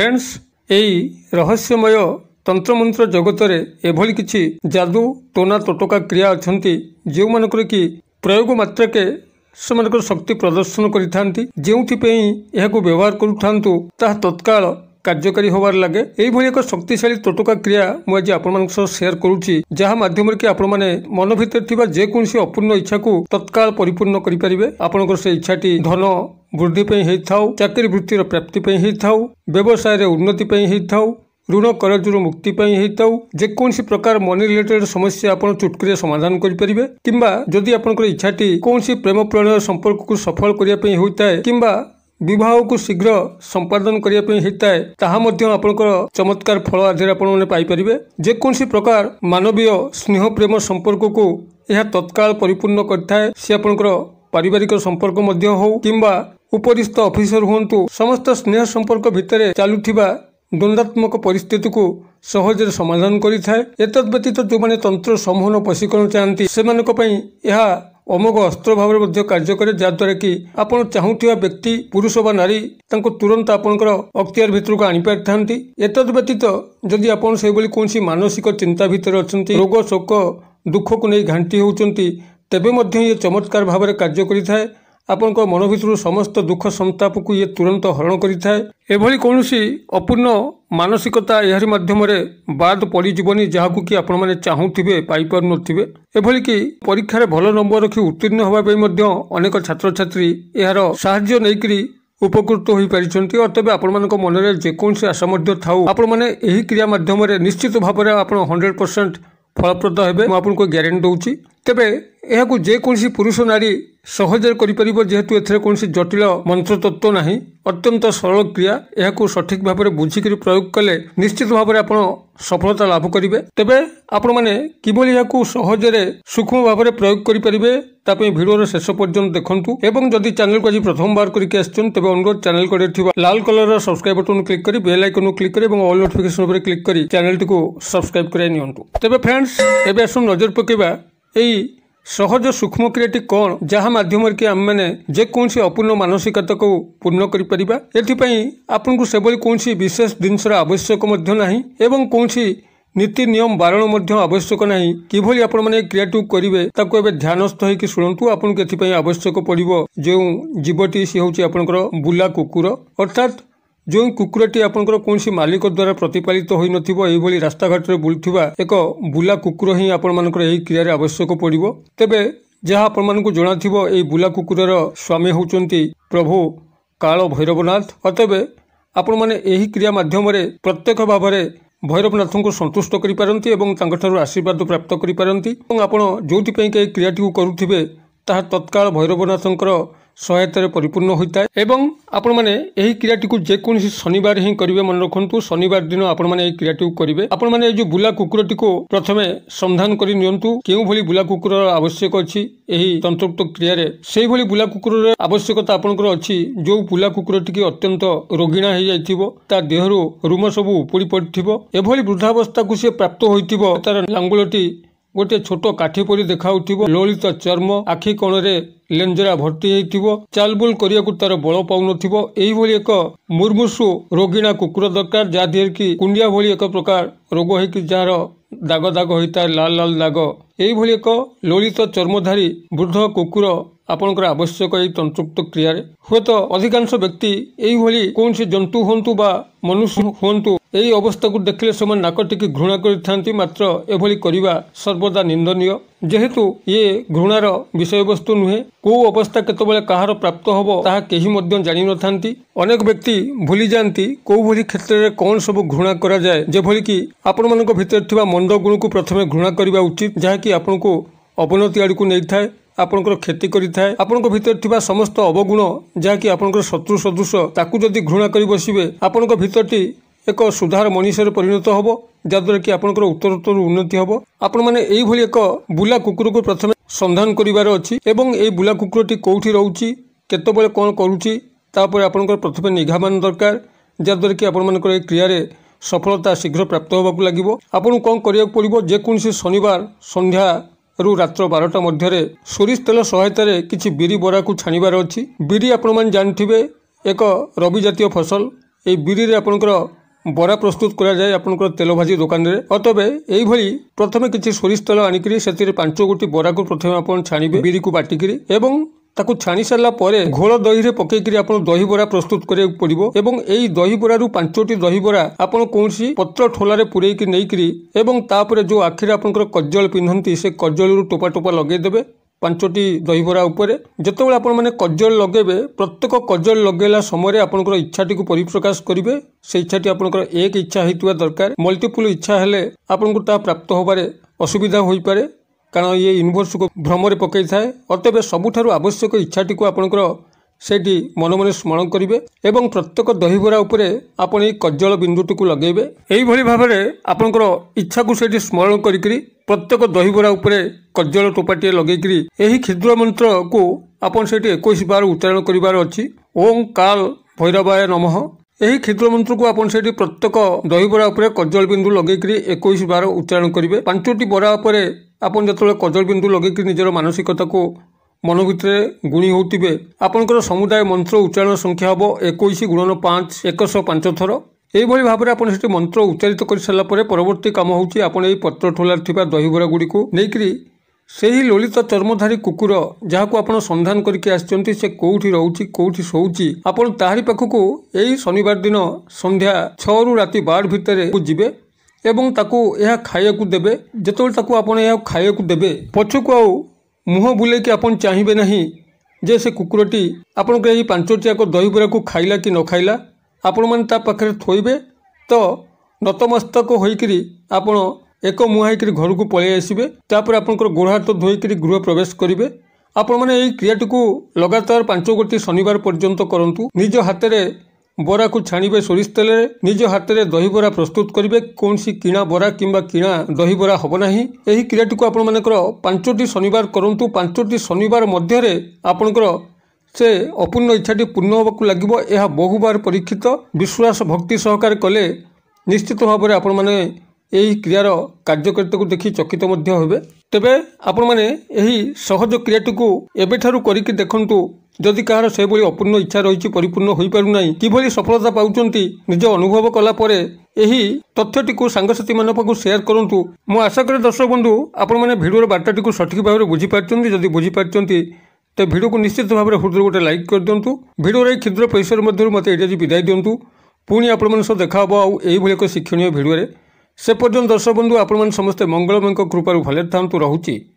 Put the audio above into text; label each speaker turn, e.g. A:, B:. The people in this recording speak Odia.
A: ଫ୍ରେଣ୍ଡସ୍ ଏହି ରହସ୍ୟମୟ ତନ୍ତ୍ରମନ୍ତ୍ର ଜଗତରେ ଏଭଳି କିଛି ଯାଦୁ ଟୋନା ତଟକା କ୍ରିୟା ଅଛନ୍ତି ଯେଉଁମାନଙ୍କର କି ପ୍ରୟୋଗ ମାତ୍ରକେ ସେମାନଙ୍କର ଶକ୍ତି ପ୍ରଦର୍ଶନ କରିଥାନ୍ତି ଯେଉଁଥିପାଇଁ ଏହାକୁ ବ୍ୟବହାର କରୁଥାନ୍ତୁ ତାହା ତତ୍କାଳ କାର୍ଯ୍ୟକାରୀ ହେବାରେ ଲାଗେ ଏଇଭଳି ଏକ ଶକ୍ତିଶାଳୀ ତୋଟକା କ୍ରିୟା ମୁଁ ଆଜି ଆପଣମାନଙ୍କ ସହ ସେୟାର କରୁଛି ଯାହା ମାଧ୍ୟମରେ କି ଆପଣମାନେ ମନ ଭିତରେ ଥିବା ଯେକୌଣସି ଅପୂର୍ଣ୍ଣ ଇଚ୍ଛାକୁ ତତ୍କାଳ ପରିପୂର୍ଣ୍ଣ କରିପାରିବେ ଆପଣଙ୍କର ସେ ଇଚ୍ଛାଟି ଧନ ବୃଦ୍ଧି ପାଇଁ ହୋଇଥାଉ ଚାକିରି ବୃତ୍ତିର ପ୍ରାପ୍ତି ପାଇଁ ହୋଇଥାଉ ବ୍ୟବସାୟରେ ଉନ୍ନତି ପାଇଁ ହୋଇଥାଉ ଋଣ କରଜରୁ ମୁକ୍ତି ପାଇଁ ହୋଇଥାଉ ଯେକୌଣସି ପ୍ରକାର ମନି ରିଲେଟେଡ୍ ସମସ୍ୟା ଆପଣ ଚୁଟକିରେ ସମାଧାନ କରିପାରିବେ କିମ୍ବା ଯଦି ଆପଣଙ୍କର ଇଚ୍ଛାଟି କୌଣସି ପ୍ରେମ ପ୍ରଣୟ ସମ୍ପର୍କକୁ ସଫଳ କରିବା ପାଇଁ ହୋଇଥାଏ କିମ୍ବା ବିବାହକୁ ଶୀଘ୍ର ସମ୍ପାଦନ କରିବା ପାଇଁ ହେଇଥାଏ ତାହା ମଧ୍ୟ ଆପଣଙ୍କର ଚମତ୍କାର ଫଳ ଆଧିରେ ଆପଣମାନେ ପାଇପାରିବେ ଯେକୌଣସି ପ୍ରକାର ମାନବୀୟ ସ୍ନେହ ପ୍ରେମ ସମ୍ପର୍କକୁ ଏହା ତତ୍କାଳ ପରିପୂର୍ଣ୍ଣ କରିଥାଏ ସେ ଆପଣଙ୍କର ପାରିବାରିକ ସମ୍ପର୍କ ମଧ୍ୟ ହେଉ କିମ୍ବା ଉପରିସ୍ଥ ଅଫିସର ହୁଅନ୍ତୁ ସମସ୍ତ ସ୍ନେହ ସମ୍ପର୍କ ଭିତରେ ଚାଲୁଥିବା ଦ୍ୱନ୍ଦ୍ୱାତ୍ମକ ପରିସ୍ଥିତିକୁ ସହଜରେ ସମାଧାନ କରିଥାଏ ଏତଦ୍ ବ୍ୟତୀତ ଯେଉଁମାନେ ତନ୍ତ୍ର ସମୂହ ପ୍ରଶିକ୍ଷଣ ଚାହାନ୍ତି ସେମାନଙ୍କ ପାଇଁ ଏହା ଅମୋଘ ଅସ୍ତ୍ର ଭାବରେ ମଧ୍ୟ କାର୍ଯ୍ୟ କରେ ଯାହାଦ୍ୱାରା କି ଆପଣ ଚାହୁଁଥିବା ବ୍ୟକ୍ତି ପୁରୁଷ ବା ନାରୀ ତାଙ୍କୁ ତୁରନ୍ତ ଆପଣଙ୍କର ଅକ୍ତିଆର ଭିତରକୁ ଆଣିପାରିଥାନ୍ତି ଏତଦ୍ ବ୍ୟତୀତ ଯଦି ଆପଣ ସେଭଳି କୌଣସି ମାନସିକ ଚିନ୍ତା ଭିତରେ ଅଛନ୍ତି ରୋଗ ଶୋକ ଦୁଃଖକୁ ନେଇ ଘାଣ୍ଟି ହେଉଛନ୍ତି ତେବେ ମଧ୍ୟ ଇଏ ଚମତ୍କାର ଭାବରେ କାର୍ଯ୍ୟ କରିଥାଏ ଆପଣଙ୍କ ମନ ଭିତରୁ ସମସ୍ତ ଦୁଃଖ ସନ୍ତାପକୁ ଇଏ ତୁରନ୍ତ ହରଣ କରିଥାଏ ଏଭଳି କୌଣସି ଅପୂର୍ଣ୍ଣ ମାନସିକତା ଏହାରି ମାଧ୍ୟମରେ ବାଦ୍ ପଡ଼ିଯିବନି ଯାହାକୁ କି ଆପଣମାନେ ଚାହୁଁଥିବେ ପାଇପାରୁନଥିବେ ଏଭଳିକି ପରୀକ୍ଷାରେ ଭଲ ନମ୍ବର ରଖି ଉତ୍ତୀର୍ଣ୍ଣ ହେବା ପାଇଁ ମଧ୍ୟ ଅନେକ ଛାତ୍ରଛାତ୍ରୀ ଏହାର ସାହାଯ୍ୟ ନେଇକରି ଉପକୃତ ହୋଇପାରିଛନ୍ତି ତେବେ ଆପଣମାନଙ୍କ ମନରେ ଯେକୌଣସି ଆଶା ମଧ୍ୟ ଥାଉ ଆପଣମାନେ ଏହି କ୍ରିୟା ମାଧ୍ୟମରେ ନିଶ୍ଚିତ ଭାବରେ ଆପଣ ହଣ୍ଡ୍ରେଡ଼ ପରସେଣ୍ଟ ଫଳପ୍ରଦ ହେବେ ମୁଁ ଆପଣଙ୍କୁ ଗ୍ୟାରେଣ୍ଟି ଦେଉଛି ତେବେ ଏହାକୁ ଯେକୌଣସି ପୁରୁଷ ନାରୀ ସହଜରେ କରିପାରିବ ଯେହେତୁ ଏଥିରେ କୌଣସି ଜଟିଳ ମନ୍ତ୍ରତତ୍ଵ ନାହିଁ ଅତ୍ୟନ୍ତ ସରଳ କ୍ରିୟା ଏହାକୁ ସଠିକ୍ ଭାବରେ ବୁଝିକରି ପ୍ରୟୋଗ କଲେ ନିଶ୍ଚିତ ଭାବରେ ଆପଣ ସଫଳତା ଲାଭ କରିବେ ତେବେ ଆପଣମାନେ କିଭଳି ଏହାକୁ ସହଜରେ ସୂକ୍ଷ୍ମ ଭାବରେ ପ୍ରୟୋଗ କରିପାରିବେ ତା ପାଇଁ ଭିଡ଼ିଓର ଶେଷ ପର୍ଯ୍ୟନ୍ତ ଦେଖନ୍ତୁ ଏବଂ ଯଦି ଚ୍ୟାନେଲକୁ ଆଜି ପ୍ରଥମବାର କରିକି ଆସିଛନ୍ତି ତେବେ ଅନୁରୋଧ ଚ୍ୟାନେଲ କଡ଼ରେ ଥିବା ଲାଲ କଲର୍ର ସବସ୍କ୍ରାଇବ୍ ବଟନ୍ କ୍ଲିକ୍ କରି ବେଲ୍ ଆଇକନ୍କୁ କ୍ଲିକ୍ କରି ଏବଂ ଅଲ୍ ନୋଟିଫିକେସନ୍ ଉପରେ କ୍ଲିକ୍ କରି ଚ୍ୟାନେଲଟିକୁ ସବସ୍କ୍ରାଇବ୍ କରାଇ ନିଅନ୍ତୁ ତେବେ ଫ୍ରେଣ୍ଡସ୍ ଏବେ ଆସନ୍ତୁ ନଜର ପକାଇବା ଏଇ ସହଜ ସୂକ୍ଷ୍ମକ୍ରିୟାଟି କ'ଣ ଯାହା ମାଧ୍ୟମରେ କି ଆମେମାନେ ଯେକୌଣସି ଅପୂର୍ଣ୍ଣ ମାନସିକତାକୁ ପୂର୍ଣ୍ଣ କରିପାରିବା ଏଥିପାଇଁ ଆପଣଙ୍କୁ ସେଭଳି କୌଣସି ବିଶେଷ ଜିନିଷର ଆବଶ୍ୟକ ମଧ୍ୟ ନାହିଁ ଏବଂ କୌଣସି ନୀତି ନିୟମ ବାରଣ ମଧ୍ୟ ଆବଶ୍ୟକ ନାହିଁ କିଭଳି ଆପଣମାନେ କ୍ରିଏଟିଭ୍ କରିବେ ତାକୁ ଏବେ ଧ୍ୟାନସ୍ଥ ହେଇକି ଶୁଣନ୍ତୁ ଆପଣଙ୍କୁ ଏଥିପାଇଁ ଆବଶ୍ୟକ ପଡ଼ିବ ଯେଉଁ ଜୀବଟି ସେ ହେଉଛି ଆପଣଙ୍କର ବୁଲା କୁକୁର ଅର୍ଥାତ୍ ଯେଉଁ କୁକୁରଟି ଆପଣଙ୍କର କୌଣସି ମାଲିକ ଦ୍ୱାରା ପ୍ରତିପାଳିତ ହୋଇନଥିବ ଏହିଭଳି ରାସ୍ତାଘାଟରେ ବୁଲୁଥିବା ଏକ ବୁଲା କୁକୁର ହିଁ ଆପଣମାନଙ୍କର ଏହି କ୍ରିୟାରେ ଆବଶ୍ୟକ ପଡ଼ିବ ତେବେ ଯାହା ଆପଣମାନଙ୍କୁ ଜଣାଥିବ ଏହି ବୁଲା କୁକୁରର ସ୍ୱାମୀ ହେଉଛନ୍ତି ପ୍ରଭୁ କାଳ ଭୈରବନାଥ ଅତେବେ ଆପଣମାନେ ଏହି କ୍ରିୟା ମାଧ୍ୟମରେ ପ୍ରତ୍ୟକ୍ଷ ଭାବରେ ଭୈରବନାଥଙ୍କୁ ସନ୍ତୁଷ୍ଟ କରିପାରନ୍ତି ଏବଂ ତାଙ୍କଠାରୁ ଆଶୀର୍ବାଦ ପ୍ରାପ୍ତ କରିପାରନ୍ତି ଏବଂ ଆପଣ ଯେଉଁଥିପାଇଁକି ଏହି କ୍ରିୟାଟିକୁ କରୁଥିବେ ତାହା ତତ୍କାଳ ଭୈରବନାଥଙ୍କର ସହାୟତାରେ ପରିପୂର୍ଣ୍ଣ ହୋଇଥାଏ ଏବଂ ଆପଣମାନେ ଏହି କ୍ରିୟାଟିକୁ ଯେକୌଣସି ଶନିବାର ହିଁ କରିବେ ମନେ ରଖନ୍ତୁ ଶନିବାର ଦିନ ଆପଣମାନେ ଏହି କ୍ରିୟାଟିକୁ କରିବେ ଆପଣମାନେ ଏହି ଯେଉଁ ବୁଲା କୁକୁରଟିକୁ ପ୍ରଥମେ ସନ୍ଧାନ କରି ନିଅନ୍ତୁ କେଉଁଭଳି ବୁଲା କୁକୁରର ଆବଶ୍ୟକ ଅଛି ଏହି ତନ୍ତ୍ରୁପ୍ତ କ୍ରିୟାରେ ସେହିଭଳି ବୁଲା କୁକୁରର ଆବଶ୍ୟକତା ଆପଣଙ୍କର ଅଛି ଯେଉଁ ବୁଲା କୁକୁରଟିକୁ ଅତ୍ୟନ୍ତ ରୋଗିଣା ହୋଇଯାଇଥିବ ତା ଦେହରୁ ରୁମ ସବୁ ଉପୁଡ଼ି ପଡ଼ିଥିବ ଏଭଳି ବୃଦ୍ଧାବସ୍ଥାକୁ ସେ ପ୍ରାପ୍ତ ହୋଇଥିବ ତାର ଲାଙ୍ଗୁଳଟି ଗୋଟିଏ ଛୋଟ କାଠି ପରି ଦେଖାଉଥିବ ଲଳିତ ଚର୍ମ ଆଖି କୋଣରେ ଲେଞ୍ଜରା ଭର୍ତ୍ତି ହେଇଥିବ ଚାଲବୁଲ କରିବାକୁ ତାର ବଳ ପାଉନଥିବ ଏହିଭଳି ଏକ ମୁର୍ମୁସୁ ରୋଗିଣା କୁକୁର ଦରକାର ଯାହାଦେହରେ କି କୁଣ୍ଡିଆ ଭଳି ଏକ ପ୍ରକାର ରୋଗ ହେଇକି ଯାହାର ଦାଗ ଦାଗ ହୋଇଥାଏ ଲାଲ ଲାଲ ଦାଗ ଏହିଭଳି ଏକ ଲୋଳିତ ଚର୍ମଧାରୀ ବୃଦ୍ଧ କୁକୁର ଆପଣଙ୍କର ଆବଶ୍ୟକ ଏହି ତନ୍ତୁକ୍ତ କ୍ରିୟାରେ ହୁଏତ ଅଧିକାଂଶ ବ୍ୟକ୍ତି ଏହିଭଳି କୌଣସି ଜନ୍ତୁ ହୁଅନ୍ତୁ ବା ମନୁଷ୍ୟ ହୁଅନ୍ତୁ ଏହି ଅବସ୍ଥାକୁ ଦେଖିଲେ ସେମାନେ ନାକଟିକୁ ଘୃଣା କରିଥାନ୍ତି ମାତ୍ର ଏଭଳି କରିବା ସର୍ବଦା ନିନ୍ଦନୀୟ ଯେହେତୁ ଇଏ ଘୃଣାର ବିଷୟବସ୍ତୁ ନୁହେଁ କେଉଁ ଅବସ୍ଥା କେତେବେଳେ କାହାର ପ୍ରାପ୍ତ ହେବ ତାହା କେହି ମଧ୍ୟ ଜାଣିନଥାନ୍ତି ଅନେକ ବ୍ୟକ୍ତି ଭୁଲିଯାଆନ୍ତି କେଉଁଭଳି କ୍ଷେତ୍ରରେ କ'ଣ ସବୁ ଘୃଣା କରାଯାଏ ଯେଭଳିକି ଆପଣମାନଙ୍କ ଭିତରେ ଥିବା ମନ୍ଦ ଗୁଣକୁ ପ୍ରଥମେ ଘୃଣା କରିବା ଉଚିତ ଯାହାକି ଯାହାକି ଆପଣଙ୍କୁ ଅବନତି ଆଡ଼କୁ ନେଇଥାଏ ଆପଣଙ୍କର କ୍ଷତି କରିଥାଏ ଆପଣଙ୍କ ଭିତରେ ଥିବା ସମସ୍ତ ଅବଗୁଣ ଯାହାକି ଆପଣଙ୍କର ଶତ୍ରୁ ସଦୃଶ ତାକୁ ଯଦି ଘୃଣା କରି ବସିବେ ଆପଣଙ୍କ ଭିତରଟି ଏକ ସୁଧାର ମଣିଷରେ ପରିଣତ ହେବ ଯାହାଦ୍ୱାରା କି ଆପଣଙ୍କର ଉତ୍ତରୋତ୍ତର ଉନ୍ନତି ହେବ ଆପଣମାନେ ଏଇଭଳି ଏକ ବୁଲା କୁକୁରକୁ ପ୍ରଥମେ ସନ୍ଧାନ କରିବାର ଅଛି ଏବଂ ଏହି ବୁଲା କୁକୁରଟି କେଉଁଠି ରହୁଛି କେତେବେଳେ କ'ଣ କରୁଛି ତାପରେ ଆପଣଙ୍କର ପ୍ରଥମେ ନିଘା ମାନ ଦରକାର ଯାହାଦ୍ୱାରା କି ଆପଣମାନଙ୍କର ଏହି କ୍ରିୟାରେ ସଫଳତା ଶୀଘ୍ର ପ୍ରାପ୍ତ ହେବାକୁ ଲାଗିବ ଆପଣଙ୍କୁ କ'ଣ କରିବାକୁ ପଡ଼ିବ ଯେକୌଣସି ଶନିବାର ସନ୍ଧ୍ୟା ରୁ ରାତ୍ର ବାରଟା ମଧ୍ୟରେ ସୋରିଷ ତେଲ ସହାୟତାରେ କିଛି ବିରି ବରାକୁ ଛାଣିବାର ଅଛି ବିରି ଆପଣମାନେ ଜାଣିଥିବେ ଏକ ରବି ଜାତୀୟ ଫସଲ ଏହି ବିରିରେ ଆପଣଙ୍କର ବରା ପ୍ରସ୍ତୁତ କରାଯାଏ ଆପଣଙ୍କର ତେଲ ଭାଜି ଦୋକାନରେ ଅତବେ ଏଇଭଳି ପ୍ରଥମେ କିଛି ସୋରିଷ ତେଲ ଆଣିକିରି ସେଥିରେ ପାଞ୍ଚ ଗୋଟି ବରାକୁ ପ୍ରଥମେ ଆପଣ ଛାଣିବେ ବିରିକୁ ବାଟିକିରି ଏବଂ ତାକୁ ଛାଣି ସାରିଲା ପରେ ଘୋଳ ଦହିରେ ପକେଇକରି ଆପଣ ଦହିବରା ପ୍ରସ୍ତୁତ କରିବାକୁ ପଡ଼ିବ ଏବଂ ଏହି ଦହିବରାରୁ ପାଞ୍ଚଟି ଦହିବରା ଆପଣ କୌଣସି ପତ୍ର ଠୋଲାରେ ପୂରେଇକି ନେଇକରି ଏବଂ ତାପରେ ଯେଉଁ ଆଖିରେ ଆପଣଙ୍କର କଜଳ ପିନ୍ଧନ୍ତି ସେ କଜଳରୁ ଟୋପା ଟୋପା ଲଗେଇଦେବେ ପାଞ୍ଚଟି ଦହିବରା ଉପରେ ଯେତେବେଳେ ଆପଣମାନେ କଜଳ ଲଗେଇବେ ପ୍ରତ୍ୟେକ କଜଳ ଲଗେଇଲା ସମୟରେ ଆପଣଙ୍କର ଇଚ୍ଛାଟିକୁ ପରିପ୍ରକାଶ କରିବେ ସେ ଇଚ୍ଛାଟି ଆପଣଙ୍କର ଏକ ଇଚ୍ଛା ହେଇଥିବା ଦରକାର ମଲ୍ଟିପୁଲ୍ ଇଚ୍ଛା ହେଲେ ଆପଣଙ୍କୁ ତାହା ପ୍ରାପ୍ତ ହେବାରେ ଅସୁବିଧା ହୋଇପାରେ କାରଣ ଇଏ ୟୁନିଭର୍ସକୁ ଭ୍ରମରେ ପକାଇଥାଏ ଅତେବେ ସବୁଠାରୁ ଆବଶ୍ୟକ ଇଚ୍ଛାଟିକୁ ଆପଣଙ୍କର ସେଇଠି ମନେ ମନେ ସ୍ମରଣ କରିବେ ଏବଂ ପ୍ରତ୍ୟେକ ଦହିବରା ଉପରେ ଆପଣ ଏଇ କଜଳ ବିନ୍ଦୁଟିକୁ ଲଗାଇବେ ଏହିଭଳି ଭାବରେ ଆପଣଙ୍କର ଇଚ୍ଛାକୁ ସେଇଠି ସ୍ମରଣ କରିକିରି ପ୍ରତ୍ୟେକ ଦହିବରା ଉପରେ କଜଳ ଟୋପାଟିଏ ଲଗାଇକିରି ଏହି କ୍ଷୁଦ୍ର ମନ୍ତ୍ରକୁ ଆପଣ ସେଇଠି ଏକୋଇଶ ବାର ଉଚ୍ଚାରଣ କରିବାର ଅଛି ଓଁ କାଲ ଭୈରବାୟ ନମଃ ଏହି କ୍ଷୁଦ୍ର ମନ୍ତ୍ରକୁ ଆପଣ ସେଇଠି ପ୍ରତ୍ୟେକ ଦହିବରା ଉପରେ କଜଳ ବିନ୍ଦୁ ଲଗାଇକିରି ଏକୋଇଶ ବାର ଉଚ୍ଚାରଣ କରିବେ ପାଞ୍ଚଟି ବରା ଉପରେ ଆପଣ ଯେତେବେଳେ ବିନ୍ଦୁ ଲଗେଇକି ନିଜର ମାନସିକତାକୁ ମନ ଭିତରେ ଗୁଣି ହେଉଥିବେ ଆପଣଙ୍କର ସମୁଦାୟ ମନ୍ତ୍ର ଉଚ୍ଚାରଣ ସଂଖ୍ୟା ହେବ ଏକୋଇଶ ଗୁଣନ ପାଞ୍ଚ ଏକଶହ ପାଞ୍ଚ ଥର ଏହିଭଳି ଭାବରେ ଆପଣ ସେଠି ମନ୍ତ୍ର ଉଚ୍ଚାରିତ କରିସାରିଲା ପରେ ପରବର୍ତ୍ତୀ କାମ ହେଉଛି ଆପଣ ଏହି ପତ୍ର ଠୋଲାରେ ଥିବା ଦହିବରା ଗୁଡ଼ିକୁ ନେଇକରି ସେହି ଲଳିତ ଚର୍ମଧାରୀ କୁକୁର ଯାହାକୁ ଆପଣ ସନ୍ଧାନ କରିକି ଆସିଛନ୍ତି ସେ କେଉଁଠି ରହୁଛି କେଉଁଠି ଶୋଉଛି ଆପଣ ତାହାରି ପାଖକୁ ଏହି ଶନିବାର ଦିନ ସନ୍ଧ୍ୟା ଛଅରୁ ରାତି ବାର ଭିତରେ ଯିବେ ଏବଂ ତାକୁ ଏହା ଖାଇବାକୁ ଦେବେ ଯେତେବେଳେ ତାକୁ ଆପଣ ଏହାକୁ ଖାଇବାକୁ ଦେବେ ପଛକୁ ଆଉ ମୁହଁ ବୁଲେଇକି ଆପଣ ଚାହିଁବେ ନାହିଁ ଯେ ସେ କୁକୁରଟି ଆପଣଙ୍କ ଏହି ପାଞ୍ଚଟିଯାକ ଦହିବରାକୁ ଖାଇଲା କି ନ ଖାଇଲା ଆପଣମାନେ ତା ପାଖରେ ଥୋଇବେ ତ ନତମସ୍ତକ ହୋଇକରି ଆପଣ ଏକ ମୁହାଁ ହେଇକରି ଘରକୁ ପଳାଇ ଆସିବେ ତାପରେ ଆପଣଙ୍କର ଗୋଡ଼ ହାତ ଧୋଇକରି ଗୃହ ପ୍ରବେଶ କରିବେ ଆପଣମାନେ ଏହି କ୍ରିୟାଟିକୁ ଲଗାତାର ପାଞ୍ଚ ଗୋଟି ଶନିବାର ପର୍ଯ୍ୟନ୍ତ କରନ୍ତୁ ନିଜ ହାତରେ বরাକୁ ଛାଣିବେ ସୋରିଷ ତେଲରେ ନିଜ ହାତରେ ଦହିବରା ପ୍ରସ୍ତୁତ କରିବେ କୌଣସି କିଣା ବରା କିମ୍ବା କିଣା ଦହିବରା ହେବ ନାହିଁ ଏହି କ୍ରିୟାଟିକୁ ଆପଣମାନଙ୍କର ପାଞ୍ଚଟି ଶନିବାର କରନ୍ତୁ ପାଞ୍ଚଟି ଶନିବାର ମଧ୍ୟରେ ଆପଣଙ୍କର ସେ ଅପୂର୍ଣ୍ଣ ଇଚ୍ଛାଟି ପୂର୍ଣ୍ଣ ହେବାକୁ ଲାଗିବ ଏହା ବହୁବାର ପରୀକ୍ଷିତ ବିଶ୍ୱାସ ଭକ୍ତି ସହକାରେ କଲେ ନିଶ୍ଚିତ ଭାବରେ ଆପଣମାନେ ଏହି କ୍ରିୟାର କାର୍ଯ୍ୟକାରିତାକୁ ଦେଖି ଚକିତ ମଧ୍ୟ ହେବେ ତେବେ ଆପଣମାନେ ଏହି ସହଜ କ୍ରିୟାଟିକୁ ଏବେଠାରୁ କରିକି ଦେଖନ୍ତୁ ଯଦି କାହାର ସେହିଭଳି ଅପୂର୍ଣ୍ଣ ଇଚ୍ଛା ରହିଛି ପରିପୂର୍ଣ୍ଣ ହୋଇପାରୁନାହିଁ କିଭଳି ସଫଳତା ପାଉଛନ୍ତି ନିଜ ଅନୁଭବ କଲାପରେ ଏହି ତଥ୍ୟଟିକୁ ସାଙ୍ଗସାଥିମାନଙ୍କ ପାଖକୁ ସେୟାର କରନ୍ତୁ ମୁଁ ଆଶା କରେ ଦର୍ଶକ ବନ୍ଧୁ ଆପଣମାନେ ଭିଡ଼ିଓର ବାର୍ତ୍ତାଟିକୁ ସଠିକ୍ ଭାବରେ ବୁଝିପାରିଛନ୍ତି ଯଦି ବୁଝିପାରିଛନ୍ତି ତେବେ ଭିଡ଼ିଓକୁ ନିଶ୍ଚିତ ଭାବରେ ହୃଦୟ ଗୋଟେ ଲାଇକ୍ କରିଦିଅନ୍ତୁ ଭିଡ଼ିଓର ଏହି କ୍ଷୁଦ୍ର ପରିସର ମଧ୍ୟରୁ ମୋତେ ଏଇଟା ଏଠାରେ ବିଦାୟ ଦିଅନ୍ତୁ ପୁଣି ଆପଣମାନଙ୍କ ସହ ଦେଖା ହେବ ଆଉ ଏହିଭଳି ଏକ ଶିକ୍ଷଣୀୟ ଭିଡ଼ିଓରେ ସେ ପର୍ଯ୍ୟନ୍ତ ଦର୍ଶକ ବନ୍ଧୁ ଆପଣମାନେ ସମସ୍ତେ ମଙ୍ଗଳମୟଙ୍କ କୃପାରୁ ଭଲରେ ଥାଆନ୍ତୁ ରହୁଛି